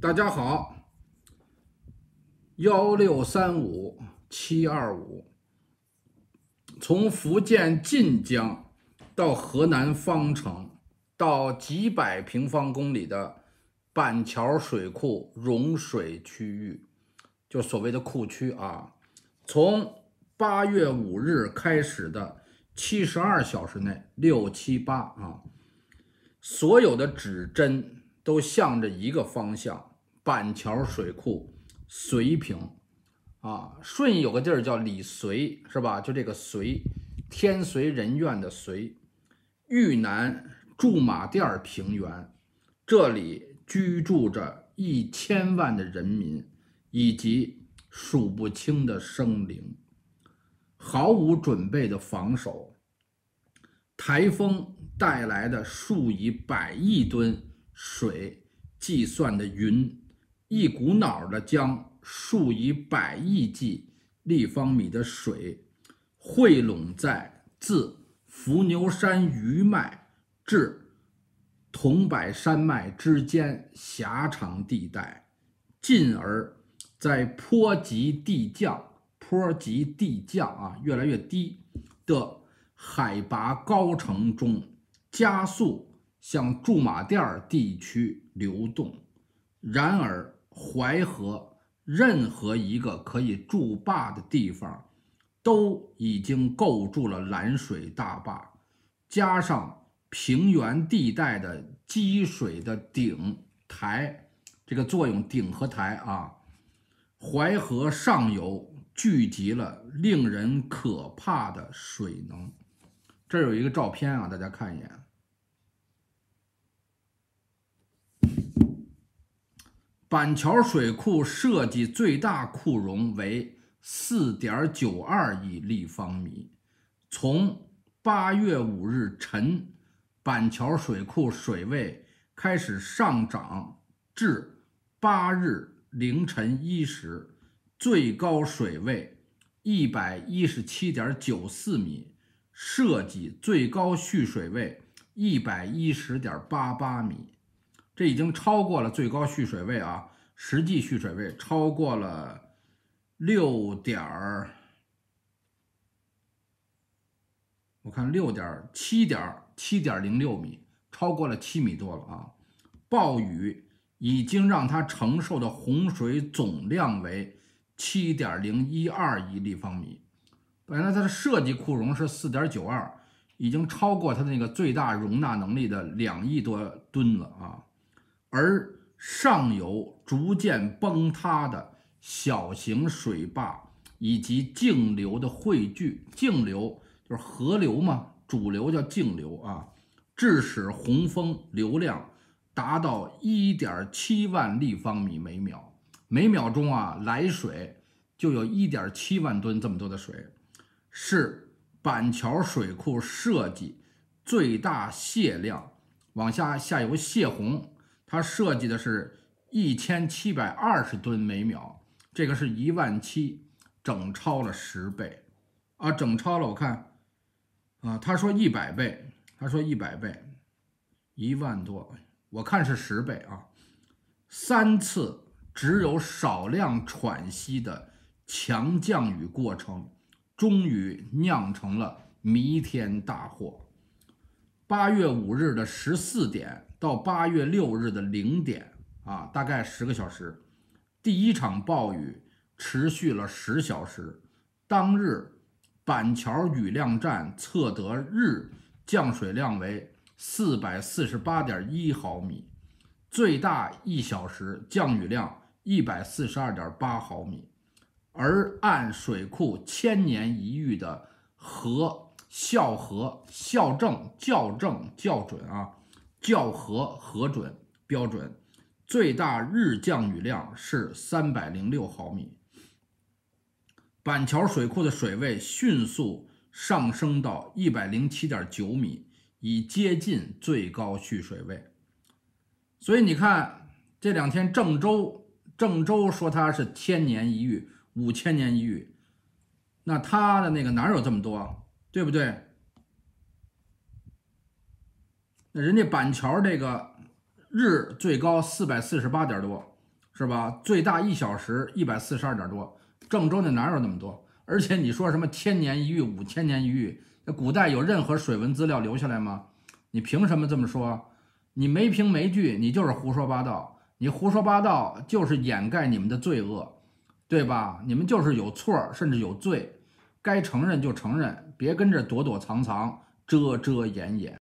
大家好，幺六三五七二五，从福建晋江到河南方城到几百平方公里的板桥水库融水区域，就所谓的库区啊，从八月五日开始的七十二小时内，六七八啊，所有的指针。都向着一个方向，板桥水库，绥平，啊，顺义有个地儿叫李绥，是吧？就这个绥，天随人愿的绥，豫南驻马店平原，这里居住着一千万的人民，以及数不清的生灵，毫无准备的防守，台风带来的数以百亿吨。水计算的云，一股脑儿的将数以百亿计立方米的水汇拢在自伏牛山余脉至桐柏山脉之间狭长地带，进而在坡级地降、坡级地降啊越来越低的海拔高程中加速。向驻马店儿地区流动。然而，淮河任何一个可以筑坝的地方，都已经构筑了拦水大坝，加上平原地带的积水的顶台，这个作用顶和台啊，淮河上游聚集了令人可怕的水能。这有一个照片啊，大家看一眼。板桥水库设计最大库容为四点九二亿立方米。从八月五日晨，板桥水库水位开始上涨，至八日凌晨一时，最高水位一百一十七点九四米，设计最高蓄水位一百一十点八八米。这已经超过了最高蓄水位啊！实际蓄水位超过了六点儿，我看六点儿七点儿七点零六米，超过了七米多了啊！暴雨已经让它承受的洪水总量为七点零一二亿立方米，本来它的设计库容是四点九二，已经超过它的那个最大容纳能力的两亿多吨了啊！而上游逐渐崩塌的小型水坝以及径流的汇聚，径流就是河流嘛，主流叫径流啊，致使洪峰流量达到一点七万立方米每秒，每秒钟啊来水就有一点七万吨这么多的水，是板桥水库设计最大泄量，往下下游泄洪。它设计的是一千七百二十吨每秒，这个是一万七，整超了十倍，啊，整超了。我看，啊，他说一百倍，他说一百倍，一万多，我看是十倍啊。三次只有少量喘息的强降雨过程，终于酿成了弥天大祸。八月五日的十四点到八月六日的零点啊，大概十个小时，第一场暴雨持续了十小时。当日板桥雨量站测得日降水量为四百四十八点一毫米，最大一小时降雨量一百四十二点八毫米，而按水库千年一遇的河。校核、校正、校正、校准啊，校核核准标准，最大日降雨量是三百零六毫米。板桥水库的水位迅速上升到一百零七点九米，已接近最高蓄水位。所以你看，这两天郑州，郑州说它是千年一遇、五千年一遇，那它的那个哪有这么多？对不对？那人家板桥这个日最高四百四十八点多，是吧？最大一小时一百四十二点多。郑州那哪有那么多？而且你说什么千年一遇、五千年一遇，那古代有任何水文资料留下来吗？你凭什么这么说？你没凭没据，你就是胡说八道。你胡说八道就是掩盖你们的罪恶，对吧？你们就是有错，甚至有罪。该承认就承认，别跟着躲躲藏藏、遮遮掩掩。